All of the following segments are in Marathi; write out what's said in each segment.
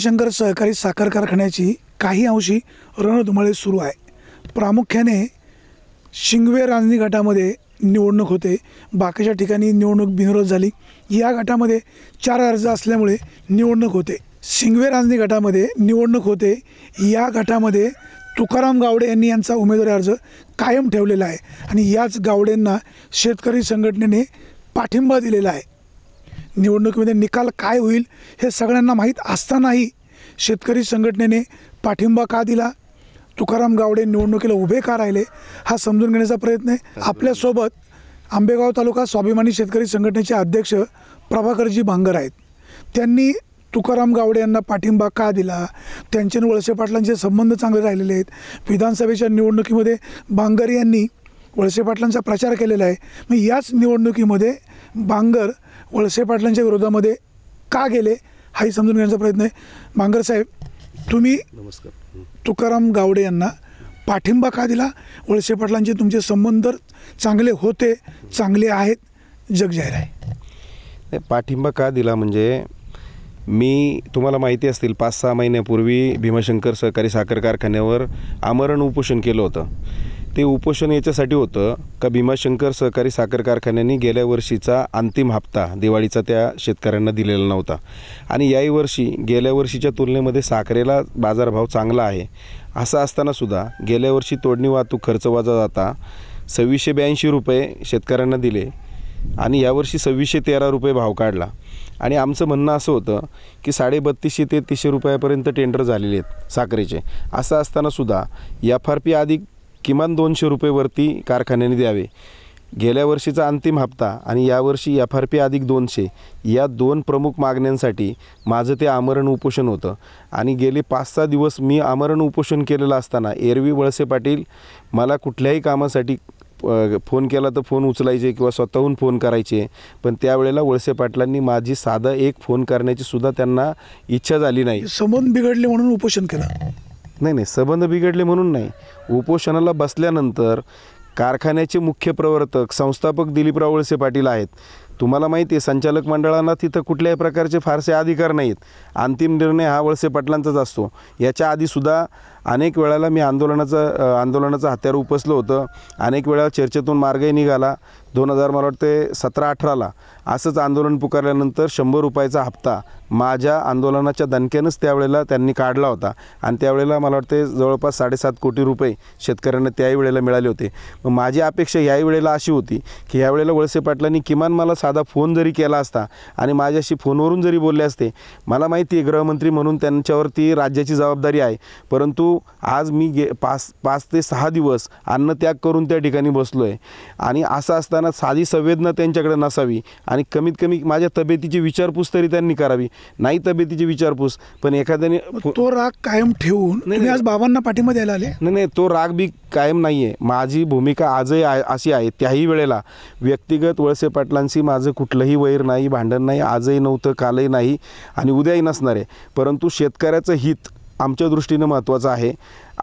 शंकर सहकारी साखर कारखान्याची काही अंशी रणधुमाळी सुरू आहे प्रामुख्याने शिंगवे रांजणी गटामध्ये निवडणूक होते बाकीच्या ठिकाणी निवडणूक बिनविरोध झाली या गटामध्ये चार अर्ज असल्यामुळे निवडणूक होते शिंगवे रांजणी गटामध्ये निवडणूक होते या गटामध्ये तुकाराम गावडे यांनी यांचा उमेदवारी अर्ज कायम ठेवलेला आहे आणि याच गावडेंना शेतकरी संघटनेने पाठिंबा दिलेला आहे निवडणुकीमध्ये निकाल काय होईल हे सगळ्यांना माहीत असतानाही शेतकरी संघटनेने पाठिंबा का दिला तुकाराम गावडे निवडणुकीला उभे का राहिले हा समजून घेण्याचा प्रयत्न आहे आपल्यासोबत आंबेगाव तालुका स्वाभिमानी शेतकरी संघटनेचे अध्यक्ष प्रभाकरजी भांगर आहेत त्यांनी तुकाराम गावडे यांना पाठिंबा का दिला त्यांचे वळसे पाटलांचे संबंध चांगले राहिलेले आहेत विधानसभेच्या निवडणुकीमध्ये भांगर यांनी वळसे पाटलांचा प्रचार केलेला आहे मग याच निवडणुकीमध्ये भांगर वळसे पाटलांच्या विरोधामध्ये का गेले हाही समजून घेण्याचा प्रयत्न आहे साहेब तुम्ही नमस्कार तुकाराम गावडे यांना पाठिंबा का दिला वळसे पाटलांचे तुमचे संबंध चांगले होते चांगले आहेत जग जाहीर आहे पाठिंबा का दिला म्हणजे मी तुम्हाला माहिती असतील पाच सहा महिन्यापूर्वी भीमाशंकर सहकारी साखर कारखान्यावर आमरण उपोषण केलं होतं ते उपोषण याच्यासाठी होतं का भीमाशंकर सहकारी साखर कारखान्यांनी गेल्या वर्षीचा अंतिम हप्ता दिवाळीचा त्या शेतकऱ्यांना दिलेला नव्हता आणि याही वर्षी गेल्या वर्षीच्या तुलनेमध्ये साखरेला बाजारभाव चांगला आहे असा असतानासुद्धा गेल्या वर्षी तोडणी वाहतूक खर्च वाजा जाता सव्वीसशे ब्याऐंशी रुपये शेतकऱ्यांना दिले आणि यावर्षी सव्वीसशे तेरा रुपये भाव काढला आणि आमचं म्हणणं असं होतं की साडेबत्तीसशे ते तीसशे रुपयापर्यंत टेंडर झालेले आहेत साखरेचे असं असतानासुद्धा एफ आर पी अधिक किमान दोनशे रुपयेवरती कारखान्याने द्यावे गेल्या वर्षीचा अंतिम हप्ता आणि यावर्षी एफ आर पी अधिक दोनशे या दोन प्रमुख मागण्यांसाठी माझं ते आमरण उपोषण होतं आणि गेले पाच सहा दिवस मी आमरण उपोषण केलेलं असताना एरवी वळसे पाटील मला कुठल्याही कामासाठी फोन केला तर फोन उचलायचे किंवा स्वतःहून फोन करायचे पण त्यावेळेला वळसे पाटलांनी माझी साधा एक फोन करण्याची सुद्धा त्यांना इच्छा झाली नाही समोर बिघडले म्हणून उपोषण केलं नाही नाही संबंध बिघडले म्हणून नाही उपोषणाला बसल्यानंतर कारखान्याचे मुख्य प्रवर्तक संस्थापक दिलीपराव वळसे पाटील आहेत तुम्हाला माहिती आहे संचालक मंडळांना तिथं कुठल्याही प्रकारचे फारसे अधिकार नाहीत अंतिम निर्णय हा वळसे पाटलांचाच असतो याच्या आधीसुद्धा अनेक वेळाला मी आंदोलनाचं आंदोलनाचं हत्यार उपसलं होतं अनेक वेळा चर्चेतून मार्गही निघाला दोन हजार मला वाटते सतरा अठराला असंच आंदोलन पुकारल्यानंतर शंभर रुपयाचा हप्ता माझ्या आंदोलनाच्या दणक्यानंच त्यावेळेला त्यांनी काढला होता आणि त्यावेळेला मला वाटते जवळपास साडेसात कोटी रुपये शेतकऱ्यांना त्याही वेळेला मिळाले होते मग माझी अपेक्षा याही वेळेला अशी होती की यावेळेला वळसे पाटलांनी किमान मला साधा फोन जरी केला असता आणि माझ्याशी फोनवरून जरी बोलले असते मला माहिती आहे गृहमंत्री म्हणून त्यांच्यावरती राज्याची जबाबदारी आहे परंतु आज मी गे पाच पाच ते सहा दिवस अन्नत्याग करून त्या ठिकाणी बसलो आहे आणि असं असताना साधी संवेदना त्यांच्याकडे नसावी आणि कमीत कमी माझ्या तब्येतीची विचारपूस तरी त्यांनी करावी नाही तब्येतीची विचारपूस पण एखाद्याने तो राग कायम ठेवून नाही आज बाबांना द्यायला आले नाही नाही तो राग बी कायम नाही आहे माझी भूमिका आजही अशी आहे त्याही वेळेला व्यक्तिगत वळसे पाटलांशी माझं कुठलंही वैर नाही भांडण नाही आजही नव्हतं कालही नाही आणि उद्याही नसणार आहे परंतु शेतकऱ्याचं हित आमच्या दृष्टीनं महत्त्वाचं आहे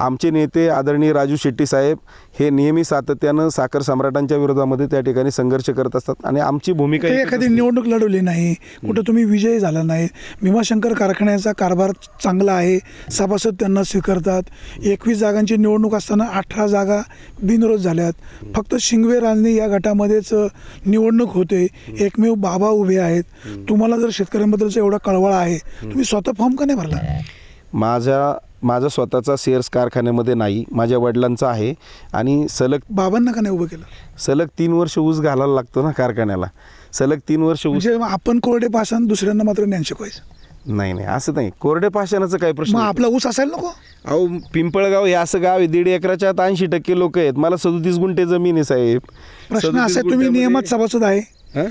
आमचे नेते आदरणीय राजू शेट्टी साहेब हे नेहमी सातत्यानं साखर सम्राटांच्या विरोधामध्ये त्या ठिकाणी संघर्ष करत असतात आणि आमची भूमिका एखादी निवडणूक लढवली नाही कुठं तुम्ही विजयी झाला नाही भीमाशंकर कारखान्याचा कारभार चांगला आहे सभासद त्यांना स्वीकारतात एकवीस जागांची निवडणूक असताना अठरा जागा बिनविरोध झाल्यात फक्त शिंगवे राजने या गटामध्येच निवडणूक होते एकमेव बाबा उभे आहेत तुम्हाला जर शेतकऱ्यांबद्दलचा एवढा कळवळा आहे तुम्ही स्वतः फॉर्म का नाही भरला माझ्या माझा स्वतःचा शेअर्स कारखान्यामध्ये नाही माझ्या वडिलांचा आहे आणि सलग बाबांना का नाही उभं केलं सलग तीन वर्ष ऊस घालायला लागतो ना कारखान्याला सलग तीन वर्ष ऊस म्हणजे आपण कोरडे पासन दुसऱ्यांना मात्र ज्ञान शिकवायचं नाही नाही असं नाही कोरडे पाषाणाचं काय प्रश्न आपला ऊस असायला नको अहो पिंपळगाव हे असं गाव आहे दीड एकराच्या आता ऐंशी टक्के लोक आहेत मला सदोतीस गुंठे जमीन आहे साहेब प्रश्न असे तुम्ही नियमत सभासद आहे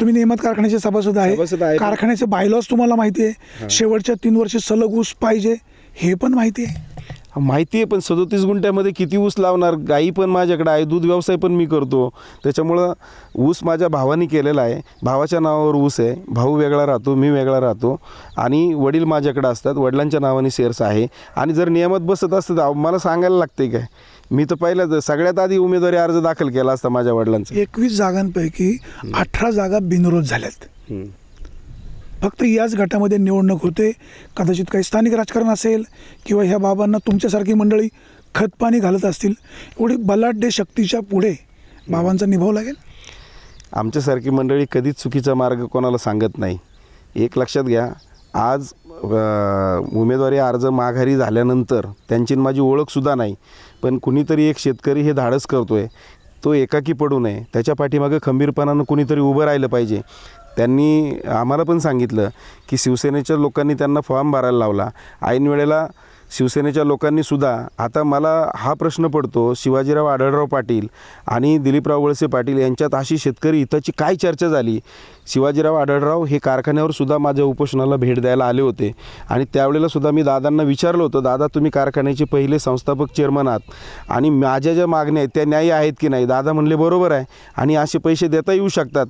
तुम्ही नियमित कारखान्याचे सभासद आहे कारखान्याचे बायलॉज तुम्हाला माहिती आहे शेवटच्या तीन वर्ष सलग ऊस पाहिजे हे पण माहिती आहे माहिती आहे पण सदोतीस गुंठ्यामध्ये किती ऊस लावणार गाई पण माझ्याकडे आहे दूध व्यवसाय पण मी करतो त्याच्यामुळं ऊस माझ्या भावाने केलेला आहे भावाच्या नावावर ऊस आहे भाऊ वेगळा राहतो मी वेगळा राहतो आणि वडील माझ्याकडे असतात वडिलांच्या नावाने शेअर्स आहे आणि जर नियमात बसत असतं मला सांगायला लागते काय मी तर पहिला सगळ्यात आधी उमेदवारी अर्ज दाखल केला असता माझ्या वडिलांचा एकवीस जागांपैकी अठरा जागा बिनरोध झाल्यात फक्त याच गटामध्ये निवडणूक होते कदाचित काही स्थानिक राजकारण असेल किंवा ह्या बाबांना तुमच्यासारखी मंडळी खतपाणी घालत असतील एवढी बलाढ्य शक्तीच्या पुढे बाबांचा निभाव लागेल आमच्यासारखी मंडळी कधीच चुकीचा मार्ग कोणाला सांगत नाही एक लक्षात घ्या आज उमेदवारी अर्ज माघारी झाल्यानंतर त्यांची माझी ओळखसुद्धा नाही पण कुणीतरी एक शेतकरी हे धाडस करतो आहे तो एकाकी पडू नये त्याच्या पाठीमागं खंबीरपणानं कुणीतरी उभं राहिलं पाहिजे त्यांनी आम्हाला पण सांगितलं की शिवसेनेच्या लोकांनी त्यांना फॉर्म भरायला लावला ऐन वेळेला शिवसेनेच्या लोकांनीसुद्धा आता मला हा प्रश्न पडतो शिवाजीराव आढळराव पाटील आणि दिलीपराव वळसे पाटील यांच्यात अशी शेतकरी हिताची काय चर्चा झाली शिवाजीराव आढळराव हे कारखान्यावर सुद्धा माझ्या उपोषणाला भेट द्यायला आले होते आणि त्यावेळेलासुद्धा सुद्धा मी दादांना विचारलं होतं दादा तुम्ही कारखान्याचे पहिले संस्थापक चेअरमन आहात आणि माझ्या ज्या मागण्या आहेत त्या न्याय आहेत की नाही दादा म्हणले बरोबर आहे आणि असे पैसे देता येऊ शकतात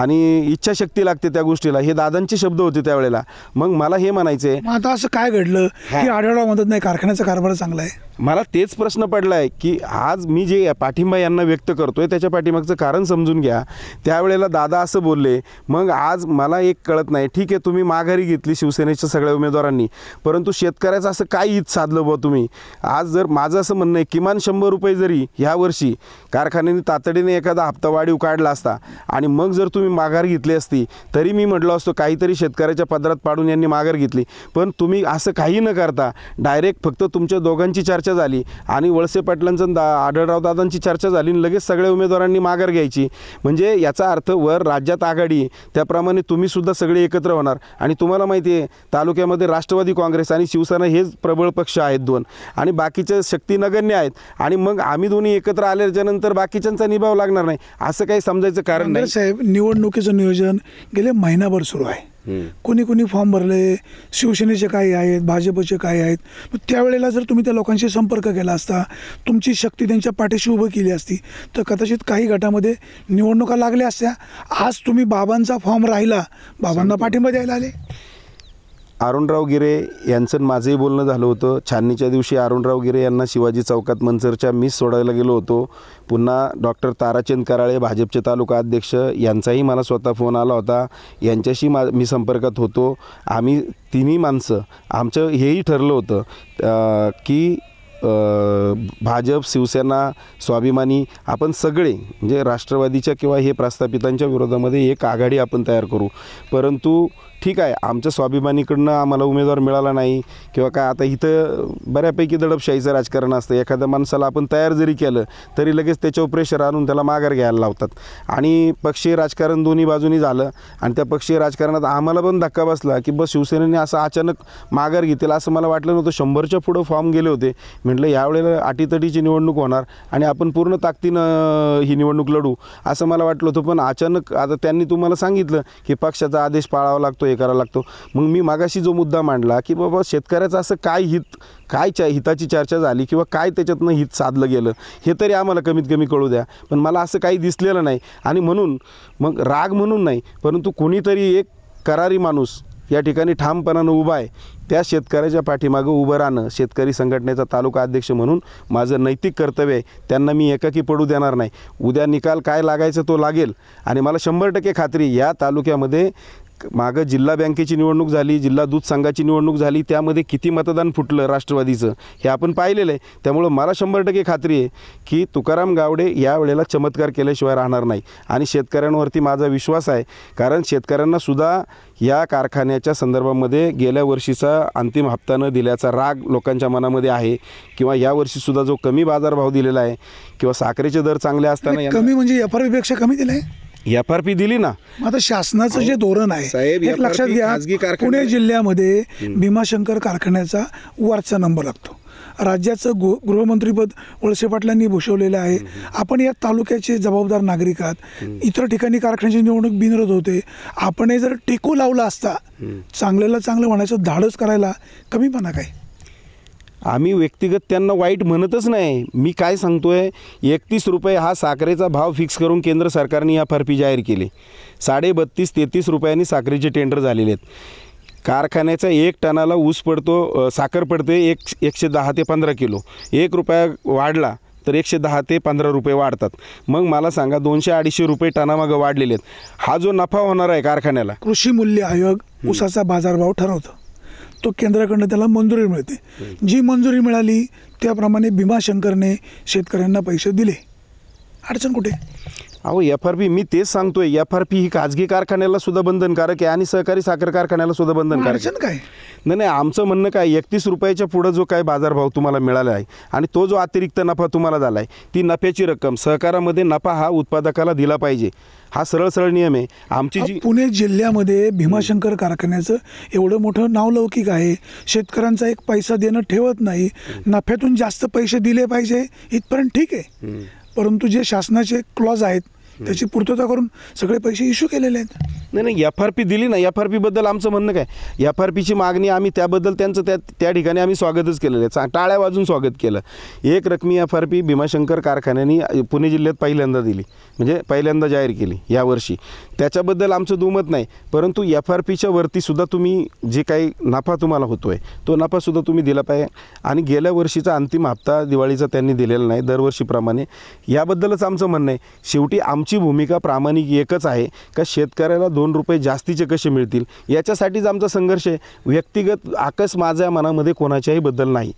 आणि इच्छाशक्ती लागते त्या गोष्टीला हे दादांचे शब्द होते त्यावेळेला मग मला हे म्हणायचंय आता असं काय घडलं की आढळवा मदत नाही कारखान्याचा कारभार चांगला आहे मला तेच प्रश्न पडला आहे की आज मी जे पाठिंबा यांना व्यक्त करतो आहे त्याच्या पाठीमागचं कारण समजून घ्या त्यावेळेला दादा असं बोलले मग आज मला एक कळत नाही ठीक आहे तुम्ही माघारी घेतली शिवसेनेच्या सगळ्या उमेदवारांनी परंतु शेतकऱ्याचं असं काय हित साधलं बुवा तुम्ही आज जर माझं असं म्हणणं आहे किमान शंभर रुपये जरी ह्या वर्षी कारखान्याने तातडीने एखादा हप्ता वाढीव काढला असता आणि मग जर तुम्ही माघार घेतली असती तरी मी म्हटलो असतो काहीतरी शेतकऱ्याच्या पदरात पाडून यांनी माघार घेतली पण तुम्ही असं काही न करता डायरेक्ट फक्त तुमच्या दोघांची चर्चा चर्चा झाली आणि वळसे पाटलांचं दा आढळराव दादांची चर्चा झाली आणि लगेच सगळ्या उमेदवारांनी माघार घ्यायची म्हणजे याचा अर्थ वर राज्यात आघाडी त्याप्रमाणे तुम्हीसुद्धा सगळे एकत्र होणार आणि तुम्हाला माहिती आहे तालुक्यामध्ये राष्ट्रवादी काँग्रेस आणि शिवसेना हेच प्रबळ पक्ष आहेत दोन आणि बाकीच्या शक्ती नगण्य आहेत आणि मग आम्ही दोन्ही एकत्र आल्याच्यानंतर बाकीच्यांचा निभाव लागणार नाही असं काही समजायचं कारण नाही साहेब निवडणुकीचं नियोजन गेले महिनाभर सुरू आहे कोणी कोणी फॉर्म भरले शिवसेनेचे काही आहेत भाजपचे काही आहेत त्यावेळेला जर तुम्ही त्या लोकांशी संपर्क केला असता तुमची शक्ती त्यांच्या पाठीशी उभं केली असती तर कदाचित काही गटामध्ये निवडणुका लागल्या असत्या आज तुम्ही बाबांचा फॉर्म राहिला बाबांना पाठिंबा द्यायला आले अरुणराव गिरे यांचं माझंही बोलणं झालं होतं छाननीच्या दिवशी अरुणराव गिरे यांना शिवाजी चौकात मंचरच्या मिस सोडायला गेलो होतो पुन्हा डॉक्टर ताराचंद कराळे भाजपचे तालुका अध्यक्ष यांचाही मला स्वतः फोन आला होता यांच्याशी मा मी संपर्कात होतो आम्ही तिन्ही माणसं आमचं हेही ठरलं होतं की भाजप शिवसेना स्वाभिमानी आपण सगळे म्हणजे राष्ट्रवादीच्या किंवा हे प्रस्थापितांच्या विरोधामध्ये एक आघाडी आपण तयार करू परंतु ठीक आहे आमच्या स्वाभिमानीकडनं आम्हाला उमेदवार मिळाला नाही किंवा काय आता इथं बऱ्यापैकी दडपशाहीचं राजकारण असतं एखाद्या माणसाला आपण तयार जरी केलं तरी लगेच त्याच्यावर प्रेशर आणून त्याला माघार घ्यायला लावतात आणि पक्षीय राजकारण दोन्ही बाजूनी झालं आणि त्या पक्षीय राजकारणात आम्हाला पण धक्का बसला की बस शिवसेनेने असं अचानक माघार घेतील असं मला वाटलं नव्हतं शंभरच्या पुढं फॉर्म गेले होते म्हटलं यावेळेला आटीतटीची निवडणूक होणार आणि आपण पूर्ण ताकदीनं ही निवडणूक लढू असं मला वाटलं होतं पण अचानक आता त्यांनी तुम्हाला सांगितलं की पक्षाचा आदेश पाळावा लागतो हे करावा लागतो मग मी मागाशी जो मुद्दा मांडला की बाबा शेतकऱ्याचं असं काय हित काय चा हिताची चर्चा झाली किंवा काय त्याच्यातनं हित साधलं गेलं हे तरी आम्हाला कमीत कमी कळू द्या पण मला असं काही दिसलेलं नाही आणि म्हणून मग राग म्हणून नाही परंतु कोणीतरी एक करारी माणूस या ठिकाणी ठामपणानं उभा आहे त्या शेतकऱ्याच्या पाठीमागं उभं राहणं शेतकरी संघटनेचा तालुका अध्यक्ष म्हणून माझं नैतिक कर्तव्य आहे त्यांना मी एकाकी पडू देणार नाही उद्या निकाल काय लागायचं तो लागेल आणि मला शंभर टक्के खात्री या तालुक्यामध्ये मागं जिल्हा बँकेची निवडणूक झाली जिल्हा दूध संघाची निवडणूक झाली त्यामध्ये किती मतदान फुटलं राष्ट्रवादीचं हे आपण पाहिलेलं आहे त्यामुळं मला शंभर टक्के खात्री आहे की तुकाराम गावडे या वेळेला चमत्कार केल्याशिवाय राहणार नाही आणि शेतकऱ्यांवरती माझा विश्वास आहे कारण शेतकऱ्यांनासुद्धा या कारखान्याच्या संदर्भामध्ये गेल्या वर्षीचा अंतिम हप्ता न दिल्याचा राग लोकांच्या मनामध्ये आहे किंवा यावर्षीसुद्धा जो कमी बाजारभाव दिलेला आहे किंवा साखरेचे दर चांगले असताना म्हणजे कमी म्हणजे कमी दिला आहे एफ आर पी दिली ना आता शासनाचं जे धोरण आहे लक्षात घ्या पुणे जिल्ह्यामध्ये भीमाशंकर कारखान्याचा वरचा नंबर लागतो राज्याचं गो गृहमंत्रीपद वळसे पाटलांनी भूषवलेलं आहे आपण या तालुक्याचे जबाबदार नागरिक आहात इतर ठिकाणी कारखान्याची निवडणूक बिनरत होते आपण जर टेकू लावला असता चांगल्याला चांगलं म्हणायचं धाडस करायला कमीपणा काय आम्ही व्यक्तिगत त्यांना वाईट म्हणतच नाही मी काय सांगतो आहे एकतीस रुपये हा साखरेचा भाव फिक्स करून केंद्र सरकारने या फरफी जाहीर केली साडे बत्तीस तेहतीस रुपयांनी साखरेचे टेंडर झालेले आहेत कारखान्याचा एक टनाला ऊस पडतो साखर पडते एक एकशे दहा ते पंधरा किलो एक रुपया वाढला तर एकशे दहा ते पंधरा रुपये वाढतात मग मला सांगा दोनशे अडीचशे रुपये टनामागं वाढलेले आहेत हा जो नफा होणार आहे कारखान्याला कृषी मूल्य आयोग ऊसाचा बाजारभाव ठरवतो तो केंद्राकडनं त्याला मंजुरी मिळते जी मंजुरी मिळाली त्याप्रमाणे भीमाशंकरने शेतकऱ्यांना पैसे दिले अडचण कुठे अहो एफ आर पी मी तेच सांगतोय एफ आर पी ही खाजगी कारखान्याला सुद्धा बंधनकारक आहे आणि सहकारी साखर कारखान्याला सुद्धा बंधनकारक आहे काय नाही नाही आमचं म्हणणं काय एकतीस रुपयाच्या पुढे जो काय बाजारभाव तुम्हाला मिळाला आहे आणि तो जो अतिरिक्त नफा तुम्हाला झाला आहे ती नफ्याची रक्कम सहकारामध्ये नफा हा उत्पादकाला दिला पाहिजे हा सरळ सरळ नियम आहे आमची जी पुणे जिल्ह्यामध्ये भीमाशंकर कारखान्याचं एवढं मोठं नावलौकिक आहे शेतकऱ्यांचा एक पैसा देणं ठेवत नाही नफ्यातून जास्त पैसे दिले पाहिजे इथपर्यंत ठीक आहे परंतु जे शासनाचे क्लॉज आहेत त्याची पूर्तता करून सगळे पैसे इश्यू केलेले आहेत नाही नाही एफ आर पी दिली ना एफ आर पीबद्दल आमचं म्हणणं काय एफ आर पीची मागणी आम्ही त्याबद्दल त्यांचं त्या त्या ठिकाणी आम्ही स्वागतच केलेलं आहे टाळ्या वाजून स्वागत केलं एक रकमी एफ आर पी भीमाशंकर कारखान्याने पुणे जिल्ह्यात पहिल्यांदा दिली म्हणजे पहिल्यांदा जाहीर केली यावर्षी त्याच्याबद्दल आमचं दुमत नाही परंतु एफ आर पीच्या वरतीसुद्धा तुम्ही जे काही नफा तुम्हाला होतो आहे तो नफासुद्धा तुम्ही दिला पाहिजे आणि गेल्या वर्षीचा अंतिम हप्ता दिवाळीचा त्यांनी दिलेला नाही दरवर्षीप्रमाणे याबद्दलच आमचं म्हणणं आहे शेवटी आम आमची भूमिका प्रामाणिक एकच आहे का शेतकऱ्याला दोन रुपये जास्तीचे कसे मिळतील याच्यासाठीच आमचा संघर्ष आहे व्यक्तिगत आकस माझ्या मनामध्ये कोणाच्याही बद्दल नाही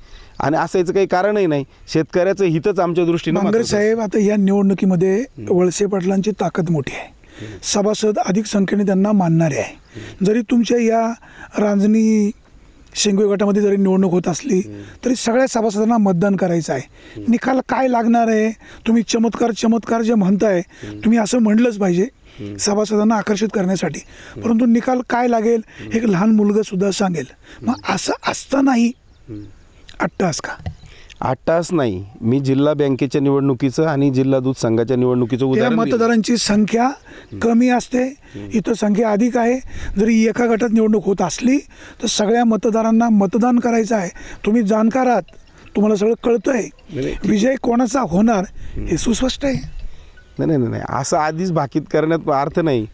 आणि असायचं काही कारणही नाही शेतकऱ्याचं हितच आमच्या दृष्टीनं साहेब आता या निवडणुकीमध्ये वळसे पाटलांची ताकद मोठी आहे सभासद अधिक संख्येने त्यांना मानणारे आहे जरी तुमच्या या रांजणी शिंगवे गटामध्ये जरी निवडणूक होत असली तरी सगळ्या सभासदांना मतदान करायचं आहे निकाल काय लागणार आहे तुम्ही चमत्कार चमत्कार जे म्हणताय तुम्ही असं म्हणलंच पाहिजे सभासदांना आकर्षित करण्यासाठी परंतु निकाल काय लागेल एक लहान मुलगा सुद्धा सांगेल मग असं असतानाही अट्टास का आठ तास नाही मी जिल्हा बँकेच्या निवडणुकीचं आणि जिल्हा दूध संघाच्या निवडणुकीचं उद्या मतदारांची संख्या कमी असते इथं संख्या अधिक आहे जरी एका गटात निवडणूक होत असली तर सगळ्या मतदारांना मतदान करायचं आहे तुम्ही जाणकार आहात तुम्हाला सगळं कळतंय आहे विजय कोणाचा होणार हे सुस्पष्ट आहे नाही नाही नाही असं आधीच भाकीत करण्यात अर्थ नाही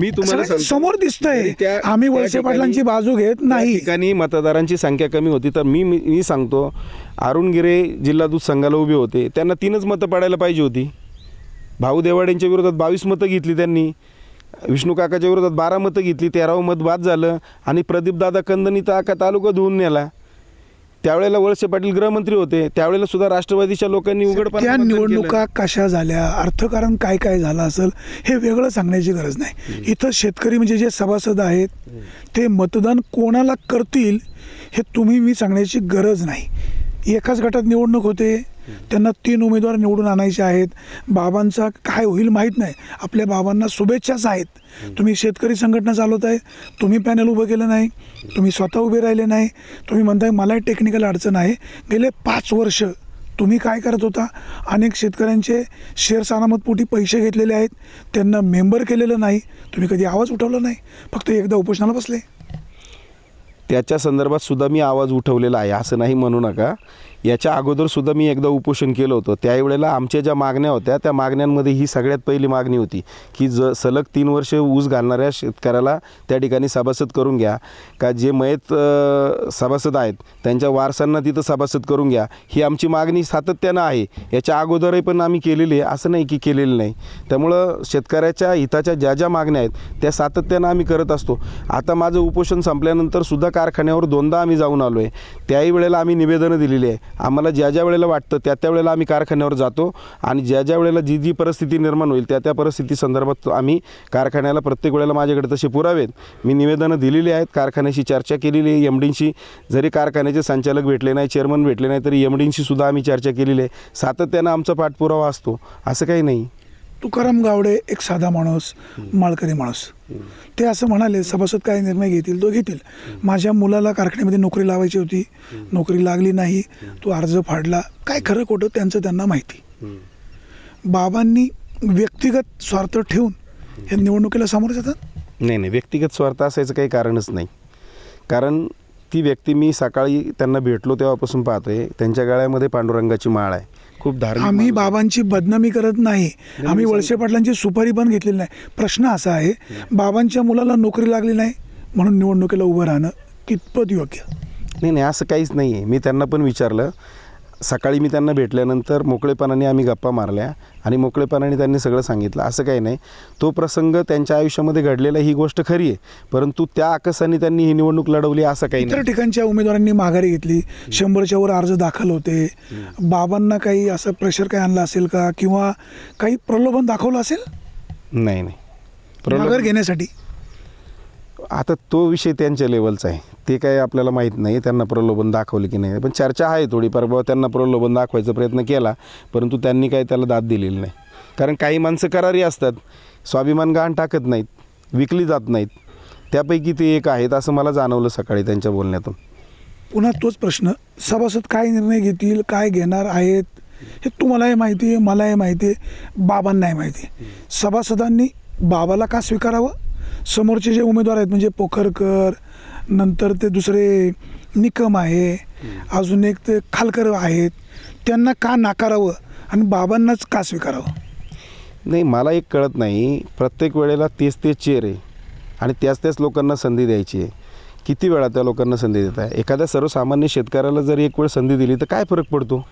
मी तुम्हाला समोर दिसतोय आम्ही वळसे पाटलांची बाजू घेत नाही. ठिकाणी मतदारांची संख्या कमी होती तर मी मी सांगतो अरुण गिरे जिल्हा दूध संघाला उभे होते त्यांना तीनच मतं पडायला पाहिजे होती भाऊ देवाड्यांच्या विरोधात बावीस मतं घेतली त्यांनी विष्णू काकाच्या विरोधात बारा मतं घेतली तेरावं मत बाद झालं आणि प्रदीपदादा कंदनी तर का तालुका धुवून नेला त्यावेळेला वळसे पाटील गृहमंत्री होते त्यावेळेला सुद्धा राष्ट्रवादीच्या लोकांनी उघडपणे त्या निवडणुका कशा झाल्या अर्थकारण काय काय झालं असेल हे वेगळं सांगण्याची गरज नाही इथं शेतकरी म्हणजे जे सभासद आहेत ते मतदान कोणाला करतील हे तुम्ही मी सांगण्याची गरज नाही एकाच गटात निवडणूक होते त्यांना तीन उमेदवार निवडून आणायचे आहेत बाबांचा काय होईल माहीत नाही आपल्या बाबांना शुभेच्छाच आहेत तुम्ही शेतकरी संघटना चालवत आहे तुम्ही पॅनल उभं केलं नाही तुम्ही स्वतः उभे राहिले नाही तुम्ही म्हणताय मलाही टेक्निकल अडचण आहे गेले पाच वर्ष तुम्ही काय करत होता अनेक शेतकऱ्यांचे शेअर्स पोटी पैसे घेतलेले आहेत त्यांना मेंबर केलेलं नाही तुम्ही कधी आवाज उठवला नाही फक्त एकदा उपोषणाला बसले त्याच्या संदर्भात सुद्धा मी आवाज उठवलेला आहे असं नाही म्हणू नका याच्या अगोदरसुद्धा मी एकदा उपोषण केलं होतं त्यावेळेला आमच्या ज्या मागण्या होत्या त्या मागण्यांमध्ये ही सगळ्यात पहिली मागणी होती की ज सलग तीन वर्ष ऊस घालणाऱ्या शेतकऱ्याला त्या ठिकाणी सभासद करून घ्या का जे मयत सभासद आहेत त्यांच्या वारसांना तिथं सभासद करून घ्या ही आमची मागणी सातत्यानं आहे याच्या अगोदरही पण आम्ही केलेली आहे असं नाही की केलेली नाही त्यामुळं शेतकऱ्याच्या हिताच्या ज्या ज्या मागण्या आहेत त्या सातत्यानं आम्ही करत असतो आता माझं उपोषण संपल्यानंतर सुद्धा कारखान्यावर दोनदा आम्ही जाऊन आलो आहे त्याही वेळेला आम्ही निवेदनं दिलेली आहे आम्हाला ज्या ज्या वेळेला वाटतं त्या त्या वेळेला आम्ही कारखान्यावर जातो आणि ज्या ज्या वेळेला जी जी परिस्थिती निर्माण होईल त्या त्या परिस्थिती संदर्भात आम्ही कारखान्याला प्रत्येक वेळेला माझ्याकडे तसे पुरावेत मी निवेदनं दिलेली आहेत कारखान्याशी चर्चा केलेली आहे एमडींशी जरी कारखान्याचे संचालक भेटले नाही चेअरमन भेटले नाही तरी एम सुद्धा आम्ही चर्चा केलेली आहे सातत्यानं आमचा पाठपुरावा असतो असं काही नाही तुकाराम गावडे एक साधा माणूस माळकरी माणूस ते असं म्हणाले सभासद काय निर्णय घेतील तो घेतील माझ्या मुलाला कारखान्यामध्ये नोकरी लावायची होती नोकरी लागली नाही तो अर्ज फाडला काय खरं खोटं त्यांचं त्यांना माहिती बाबांनी व्यक्तिगत स्वार्थ ठेवून हे निवडणुकीला सामोरं जातात नाही नाही व्यक्तिगत स्वार्थ असायचं काही कारणच नाही कारण ती व्यक्ती मी सकाळी त्यांना भेटलो तेव्हापासून पाहतोय त्यांच्या गळ्यामध्ये पांडुरंगाची माळ आहे खूप आम्ही बाबांची बदनामी करत नाही आम्ही वळसे पाटलांची सुपारी पण घेतलेली नाही प्रश्न असा आहे बाबांच्या मुलाला नोकरी लागली नाही म्हणून निवडणुकीला उभं राहणं कितपत योग्य नाही नाही असं काहीच नाही मी त्यांना पण विचारलं सकाळी मी त्यांना भेटल्यानंतर मोकळेपणाने आम्ही गप्पा मारल्या आणि मोकळेपणाने त्यांनी सगळं सांगितलं असं काही नाही तो प्रसंग त्यांच्या आयुष्यामध्ये घडलेला ही गोष्ट खरी आहे परंतु त्या आकसाने त्यांनी ही निवडणूक लढवली असं काही इतर ठिकाणच्या उमेदवारांनी माघारी घेतली शंभरच्या वर अर्ज दाखल होते बाबांना काही असं प्रेशर काही आणलं असेल का किंवा काही प्रलोभन दाखवलं असेल नाही नाही प्रलोभन घेण्यासाठी आता तो विषय त्यांच्या लेवलचा आहे ते काय आपल्याला माहीत नाही त्यांना प्रलोभन दाखवलं की नाही पण चर्चा आहे पर बाबा त्यांना प्रलोभन दाखवायचा प्रयत्न केला परंतु त्यांनी काय त्याला दाद दिलेली नाही कारण काही माणसं करारी असतात स्वाभिमान गहाण टाकत नाहीत विकली जात नाहीत त्यापैकी ते एक आहेत असं मला जाणवलं सकाळी त्यांच्या बोलण्यातून पुन्हा तोच प्रश्न सभासद काय निर्णय घेतील काय घेणार आहेत हे तुम्हालाही माहिती आहे मलाही माहिती आहे बाबांनाही माहिती आहे सभासदांनी बाबाला का स्वीकारावं समोरचे जे उमेदवार आहेत म्हणजे पोखरकर नंतर ते दुसरे निकम आहे अजून एक ते खालकर आहेत त्यांना का नाकारावं आणि बाबांनाच का स्वीकारावं नाही मला एक कळत नाही प्रत्येक वेळेला तेच तेच चेहरे आणि त्याच त्याच लोकांना संधी द्यायची आहे किती वेळा त्या लोकांना संधी देत आहे एखाद्या सर्वसामान्य शेतकऱ्याला जर एक वेळ संधी दिली तर काय फरक पडतो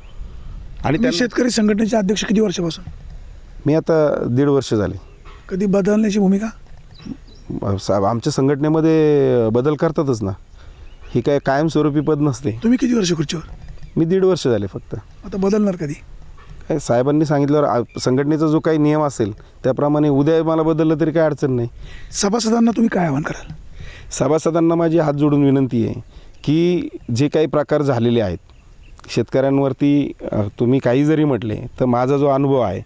आणि त्या शेतकरी संघटनेचे अध्यक्ष किती वर्षापासून मी आता दीड वर्ष झाले कधी बदलण्याची भूमिका साहेब आमच्या संघटनेमध्ये बदल करतातच ना ही काय कायमस्वरूपी पद नसते तुम्ही किती वर्ष खुर्चीवर मी दीड वर्ष झाले फक्त आता बदलणार कधी काय साहेबांनी सांगितल्यावर संघटनेचा जो काही नियम असेल त्याप्रमाणे उद्या मला बदललं तरी काय अडचण नाही सभासदांना तुम्ही काय आवाहन कराल सभासदांना माझी हात जोडून विनंती आहे की जे काही प्रकार झालेले आहेत शेतकऱ्यांवरती तुम्ही काही जरी म्हटले तर माझा जो अनुभव आहे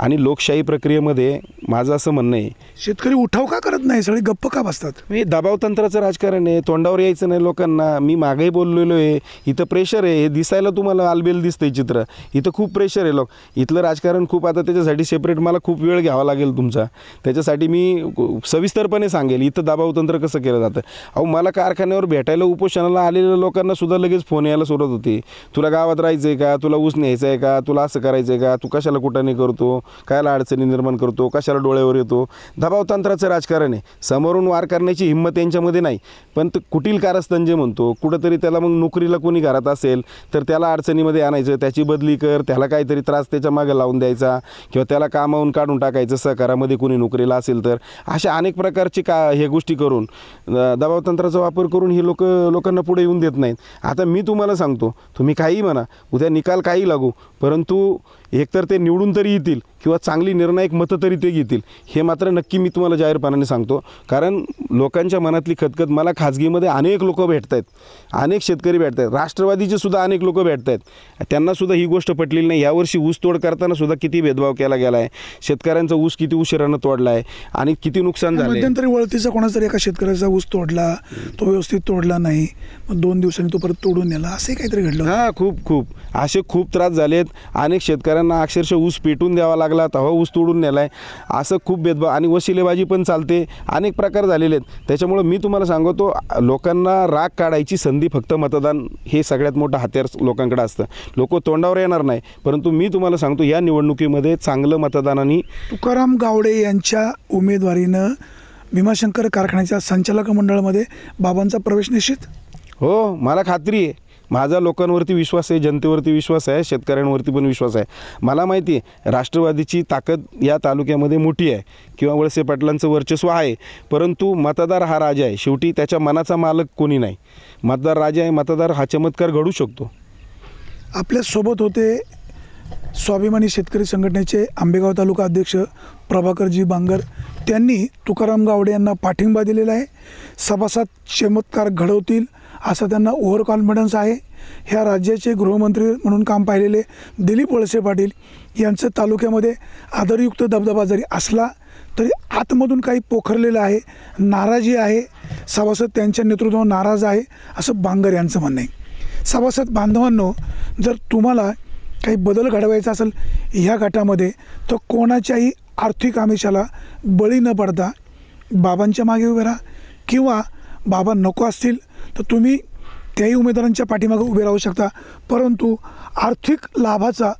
आणि लोकशाही प्रक्रियेमध्ये माझं असं म्हणणं आहे शेतकरी उठाव का करत नाही सगळे गप्प का बसतात मी दबावतंत्राचं राजकारण आहे तोंडावर यायचं नाही लोकांना मी मागे बोललेलो आहे इथं प्रेशर आहे हे दिसायला तुम्हाला आलबेल दिसतंय चित्र इथं खूप प्रेशर आहे लोक इथलं राजकारण खूप आता त्याच्यासाठी सेपरेट मला खूप वेळ घ्यावा लागेल तुमचा त्याच्यासाठी मी सविस्तरपणे सांगेल इथं दबावतंत्र कसं केलं जातं अहो मला कारखान्यावर भेटायला उपोषणाला आलेल्या लोकांना सुद्धा लगेच फोन यायला सुरुवात होती तुला गावात राहायचं आहे का तुला ऊस न्यायचं आहे का तुला असं करायचं आहे का तू कशाला कुठं नाही करतो कायला अडचणी निर्माण करतो कशाला डोळ्यावर येतो दबावतंत्राचं राजकारण आहे समोरून वार करण्याची हिंमत त्यांच्यामध्ये नाही पण तर कुटील कारस्थान जे म्हणतो कुठंतरी त्याला मग नोकरीला कोणी घरात असेल तर त्याला अडचणीमध्ये आणायचं त्याची बदली कर त्याला काहीतरी त्रास त्याच्या मागे लावून द्यायचा किंवा त्याला कामावून काढून टाकायचं सहकारामध्ये कोणी नोकरीला असेल तर अशा अनेक प्रकारची का हे गोष्टी करून दबावतंत्राचा वापर करून हे लोक लोकांना पुढे येऊन देत नाहीत आता मी तुम्हाला सांगतो तुम्ही काही म्हणा उद्या निकाल काही लागू परंतु एकतर ते निवडून तरी येतील किंवा चांगली निर्णायक मतं तरी ते घेतील हे मात्र नक्की मी तुम्हाला जाहीरपणाने सांगतो कारण लोकांच्या मनातली खतखत मला खाजगीमध्ये अनेक लोक भेटत आहेत अनेक शेतकरी भेटत आहेत राष्ट्रवादीचे सुद्धा अनेक लोक भेटत आहेत त्यांनासुद्धा ही गोष्ट पटलेली नाही यावर्षी ऊस तोड करताना सुद्धा किती भेदभाव केला गेला आहे शेतकऱ्यांचा ऊस किती उशिरानं तोडला आहे आणि किती नुकसान झालं मध्यंतरी वळतीचा कोणाचा एका शेतकऱ्याचा ऊस तोडला तो व्यवस्थित तोडला नाही मग दोन दिवसांनी तो परत तोडून नेला असे काहीतरी घडलं हां खूप खूप असे खूप त्रास झालेत अनेक शेतकऱ्या शेतकऱ्यांना अक्षरशः ऊस पेटून द्यावा लागला तवा ऊस तोडून नेला आहे असं खूप भेदभाव आणि वशिलेबाजी पण चालते अनेक प्रकार झालेले आहेत त्याच्यामुळं मी तुम्हाला सांगतो लोकांना राग काढायची संधी फक्त मतदान हे सगळ्यात मोठं हत्यार लोकांकडे असतं लोक तोंडावर येणार नाही परंतु मी तुम्हाला सांगतो या निवडणुकीमध्ये चांगलं मतदानाने तुकाराम गावडे यांच्या उमेदवारीनं भीमाशंकर कारखान्याच्या संचालक मंडळामध्ये बाबांचा प्रवेश निश्चित हो मला खात्री आहे माझा लोकांवरती विश्वास आहे जनतेवरती विश्वास आहे शेतकऱ्यांवरती पण विश्वास आहे मला माहिती आहे राष्ट्रवादीची ताकद या तालुक्यामध्ये मोठी आहे किंवा वळसे पाटलांचं वर्चस्व आहे परंतु मतदार हा राजा आहे शेवटी त्याच्या मनाचा मालक कोणी नाही मतदार राजा आहे मतदार हा चमत्कार घडू शकतो आपल्यासोबत होते स्वाभिमानी शेतकरी संघटनेचे आंबेगाव तालुका अध्यक्ष प्रभाकरजी बांगर त्यांनी तुकाराम गावडे यांना पाठिंबा दिलेला आहे सभासद चमत्कार घडवतील असं त्यांना ओव्हर कॉन्फिडन्स आहे ह्या राज्याचे गृहमंत्री म्हणून काम पाहिलेले दिलीप वळसे पाटील यांचं तालुक्यामध्ये आदरयुक्त दबदबा जरी असला तरी आतमधून काही पोखरलेलं आहे नाराजी आहे सभासद त्यांच्या नेतृत्वावर नाराज आहे असं बांगर यांचं म्हणणं आहे सभासद बांधवांनो जर तुम्हाला काही बदल घडवायचा असेल ह्या गटामध्ये तर कोणाच्याही आर्थिक आमिषाला बळी न पडता बाबांच्या मागे उभे राहा किंवा बाबा नको असतील तर तुम्ही त्याही उमेदवारांच्या पाठीमागे उभे राहू शकता परंतु आर्थिक लाभाचा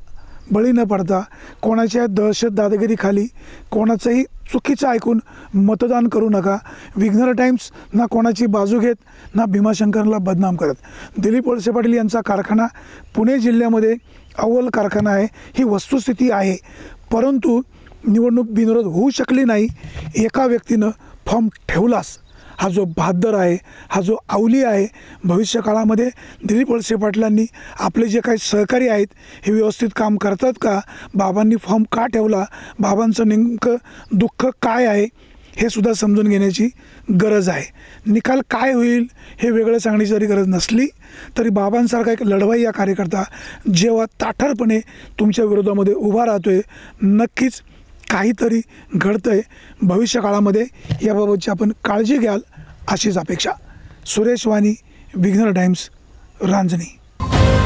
बळी न पडता कोणाच्या दहशत दादागिरीखाली कोणाचंही चुकीचं ऐकून मतदान करू नका विघ्नर टाइम्स ना कोणाची बाजू घेत ना भीमाशंकरला बदनाम करत दिलीप वळसे पाटील यांचा कारखाना पुणे जिल्ह्यामध्ये अव्वल कारखाना आहे ही वस्तुस्थिती आहे परंतु निवडणूक बिनविरोध होऊ शकली नाही एका व्यक्तीनं फॉर्म ठेवलास हा जो बहादर आहे हा जो आवली आहे भविष्यकाळामध्ये दिलीप वळसे पाटलांनी आपले जे काही सहकारी आहेत हे व्यवस्थित काम करतात का बाबांनी फॉर्म का ठेवला बाबांचं नेमकं दुःख काय आहे हे सुद्धा समजून घेण्याची गरज आहे निकाल काय होईल हे वेगळं सांगण्याची जरी गरज नसली तरी बाबांसारखा एक लढवाई या कार्यकर्ता जेव्हा ताठरपणे तुमच्या विरोधामध्ये उभा राहतो आहे नक्कीच काहीतरी घडतं आहे भविष्यकाळामध्ये याबाबतची आपण काळजी घ्याल अशीच अपेक्षा सुरेश वाणी विघ्नर टाइम्स रांजणी